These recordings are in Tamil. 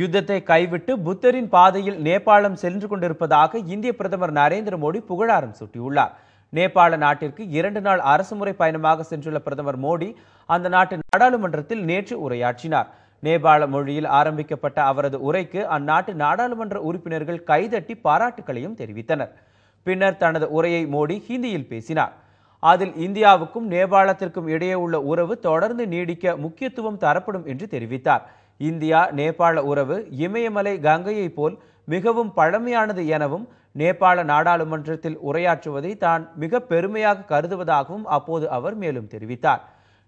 யுத்தத்தை கைவிட்டு புத்தரின் பாதையில் நேபாளம் சென்று கொண்டிருப்பதாக இந்திய பிரதமர் நரேந்திர மோடி புகழாரம் சூட்டியுள்ளார் நேபாள நாட்டிற்கு இரண்டு நாள் அரசுமுறை பயணமாக சென்றுள்ள பிரதமர் மோடி அந்த நாட்டு நாடாளுமன்றத்தில் நேற்று உரையாற்றினார் நேபாள மொழியில் ஆரம்பிக்கப்பட்ட அவரது உரைக்கு அந்நாட்டு நாடாளுமன்ற உறுப்பினர்கள் கைதட்டி பாராட்டுக்களையும் தெரிவித்தனர் பின்னர் தனது உரையை மோடி ஹிந்தியில் பேசினார் அதில் இந்தியாவுக்கும் நேபாளத்திற்கும் இடையே உள்ள உறவு தொடர்ந்து நீடிக்க முக்கியத்துவம் தரப்படும் என்று தெரிவித்தார் இந்தியா நேபாள உறவு இமயமலை கங்கையைப் போல் மிகவும் பழமையானது எனவும் நேபாள நாடாளுமன்றத்தில் உரையாற்றுவதை தான் மிக பெருமையாக கருதுவதாகவும் அப்போது அவர் மேலும் தெரிவித்தார்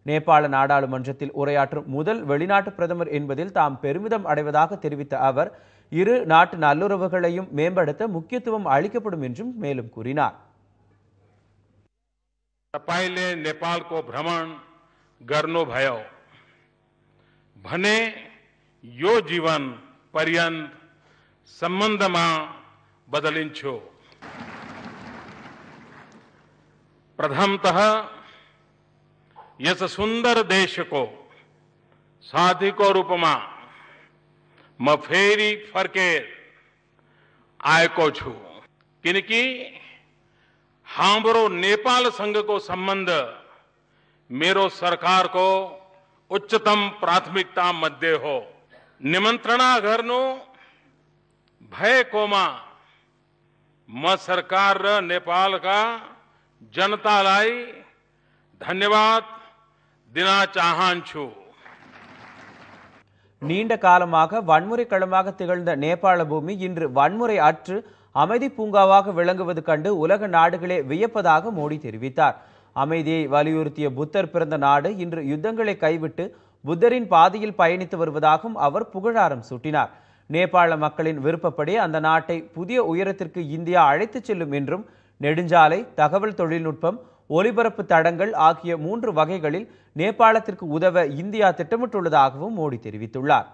நேபாள நாடாளுமன்றத்தில் உரையாற்றும் முதல் வெளிநாட்டு பிரதமர் என்பதில் தாம் பெருமிதம் அடைவதாக தெரிவித்த அவர் இரு நாட்டு நல்லுறவுகளையும் மேம்படுத்த முக்கியத்துவம் அளிக்கப்படும் என்றும் மேலும் கூறினார் यो जीवन संबंध में బదలించు प्रथमत इस सुंदर देश को को रूप में म फेरी फर्क आय को नेपाल संघ को संबंध मेरो सरकार को उच्चतम प्राथमिकता मध्य हो નિમંત્રણા ઘરનું ભય કોમા म सरकार नेपाल का लाई धन्यवाद दिन चाहन्छु நீண்ட காலமாக வன்முறை களமாக திகழ்ந்த நேபாள பூமி இன்று வன்முறை அற்று அமைதி பூங்காவாக விளங்குவது கண்டு உலக நாடுகளே வியப்பதாக மோடி தெரிவித்தார் அமைதியை வலியுறுத்திய புத்தர் பிறந்த நாடு இன்று யுத்தங்களை கைவிட்டு புத்தரின் பாதையில் பயணித்து வருவதாகவும் அவர் புகழாரம் சூட்டினார் நேபாள மக்களின் விருப்பப்படி அந்த நாட்டை புதிய உயரத்திற்கு இந்தியா அழைத்துச் செல்லும் என்றும் நெடுஞ்சாலை தகவல் தொழில்நுட்பம் ஒலிபரப்பு தடங்கள் ஆகிய மூன்று வகைகளில் நேபாளத்திற்கு உதவ இந்தியா திட்டமிட்டுள்ளதாகவும் மோடி தெரிவித்துள்ளார்